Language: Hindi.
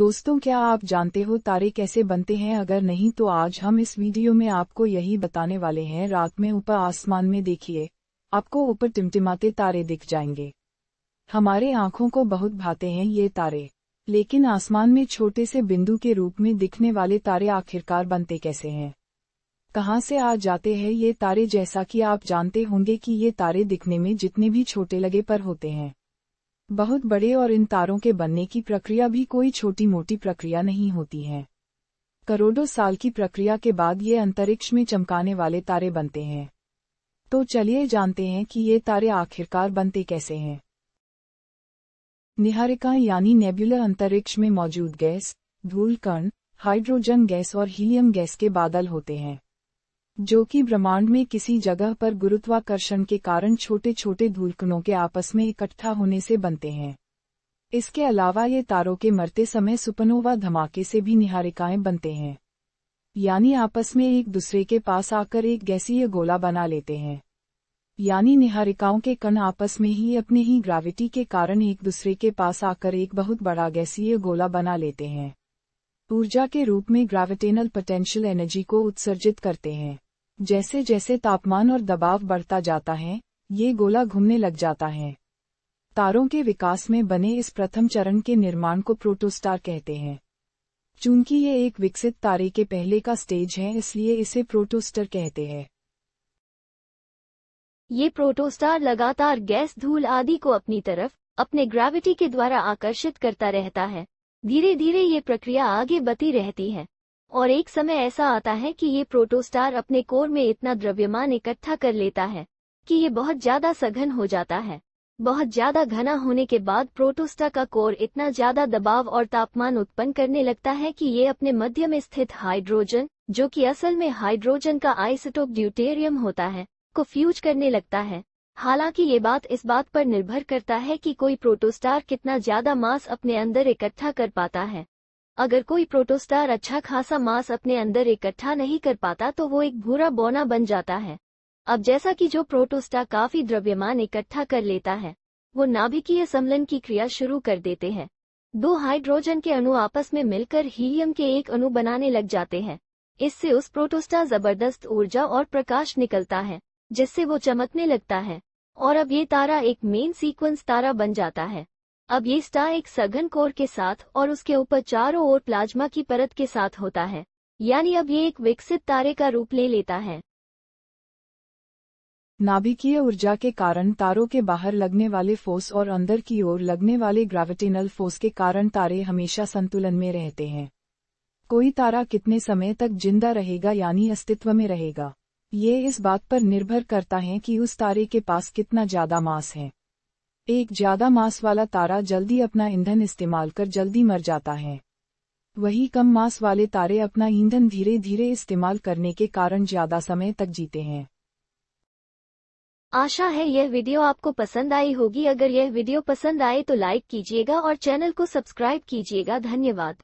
दोस्तों क्या आप जानते हो तारे कैसे बनते हैं अगर नहीं तो आज हम इस वीडियो में आपको यही बताने वाले हैं रात में ऊपर आसमान में देखिए आपको ऊपर टिमटिमाते तारे दिख जाएंगे हमारे आंखों को बहुत भाते हैं ये तारे लेकिन आसमान में छोटे से बिंदु के रूप में दिखने वाले तारे आखिरकार बनते कैसे हैं कहाँ से आ जाते हैं ये तारे जैसा कि आप जानते होंगे कि ये तारे दिखने में जितने भी छोटे लगे पर होते हैं बहुत बड़े और इन तारों के बनने की प्रक्रिया भी कोई छोटी मोटी प्रक्रिया नहीं होती है करोड़ों साल की प्रक्रिया के बाद ये अंतरिक्ष में चमकाने वाले तारे बनते हैं तो चलिए जानते हैं कि ये तारे आखिरकार बनते कैसे हैं निहारिका यानी नेब्यूलर अंतरिक्ष में मौजूद गैस धूल कण हाइड्रोजन गैस और हीलियम गैस के बादल होते हैं जो कि ब्रह्मांड में किसी जगह पर गुरुत्वाकर्षण के कारण छोटे छोटे धूलकणों के आपस में इकट्ठा होने से बनते हैं इसके अलावा ये तारों के मरते समय सुपनोवा धमाके से भी निहारिकाएं बनते हैं यानी आपस में एक दूसरे के पास आकर एक गैसीय गोला बना लेते हैं यानी निहारिकाओं के कण आपस में ही अपने ही ग्रेविटी के कारण एक दूसरे के पास आकर एक बहुत बड़ा गैसीय गोला बना लेते हैं ऊर्जा के रूप में ग्राविटेनल पोटेंशियल एनर्जी को उत्सर्जित करते हैं जैसे जैसे तापमान और दबाव बढ़ता जाता है ये गोला घूमने लग जाता है तारों के विकास में बने इस प्रथम चरण के निर्माण को प्रोटोस्टार कहते हैं चूंकि ये एक विकसित तारे के पहले का स्टेज है इसलिए इसे प्रोटोस्टर कहते हैं ये प्रोटोस्टार लगातार गैस धूल आदि को अपनी तरफ अपने ग्रेविटी के द्वारा आकर्षित करता रहता है धीरे धीरे ये प्रक्रिया आगे बती रहती है और एक समय ऐसा आता है कि ये प्रोटोस्टार अपने कोर में इतना द्रव्यमान इकट्ठा कर लेता है कि ये बहुत ज्यादा सघन हो जाता है बहुत ज्यादा घना होने के बाद प्रोटोस्टा का कोर इतना ज्यादा दबाव और तापमान उत्पन्न करने लगता है कि ये अपने मध्य में स्थित हाइड्रोजन जो कि असल में हाइड्रोजन का आइसोटोप ड्यूटेरियम होता है को फ्यूज करने लगता है हालांकि ये बात इस बात पर निर्भर करता है कि कोई प्रोटोस्टार कितना ज्यादा मास अपने अंदर इकट्ठा कर पाता है अगर कोई प्रोटोस्टार अच्छा खासा मास अपने अंदर इकट्ठा नहीं कर पाता तो वो एक भूरा बोना बन जाता है अब जैसा कि जो प्रोटोस्टार काफी द्रव्यमान इकट्ठा कर लेता है वो नाभिकीय सम्मलन की क्रिया शुरू कर देते हैं दो हाइड्रोजन के अणु आपस में मिलकर हीलियम के एक अणु बनाने लग जाते हैं इससे उस प्रोटोस्टा जबरदस्त ऊर्जा और प्रकाश निकलता है जिससे वो चमकने लगता है और अब ये तारा एक मेन सीक्वेंस तारा बन जाता है अब ये स्टार एक सघन कोर के साथ और उसके ऊपर चारों ओर प्लाज्मा की परत के साथ होता है यानी अब ये एक विकसित तारे का रूप ले लेता है नाभिकीय ऊर्जा के कारण तारों के बाहर लगने वाले फोर्स और अंदर की ओर लगने वाले ग्राविटेनल फोर्स के कारण तारे हमेशा संतुलन में रहते हैं कोई तारा कितने समय तक जिंदा रहेगा यानी अस्तित्व में रहेगा ये इस बात पर निर्भर करता है कि उस तारे के पास कितना ज्यादा मास है एक ज्यादा मास वाला तारा जल्दी अपना ईंधन इस्तेमाल कर जल्दी मर जाता है वही कम मास वाले तारे अपना ईंधन धीरे धीरे इस्तेमाल करने के कारण ज्यादा समय तक जीते हैं आशा है यह वीडियो आपको पसंद आई होगी अगर यह वीडियो पसंद आए तो लाइक कीजिएगा और चैनल को सब्सक्राइब कीजिएगा धन्यवाद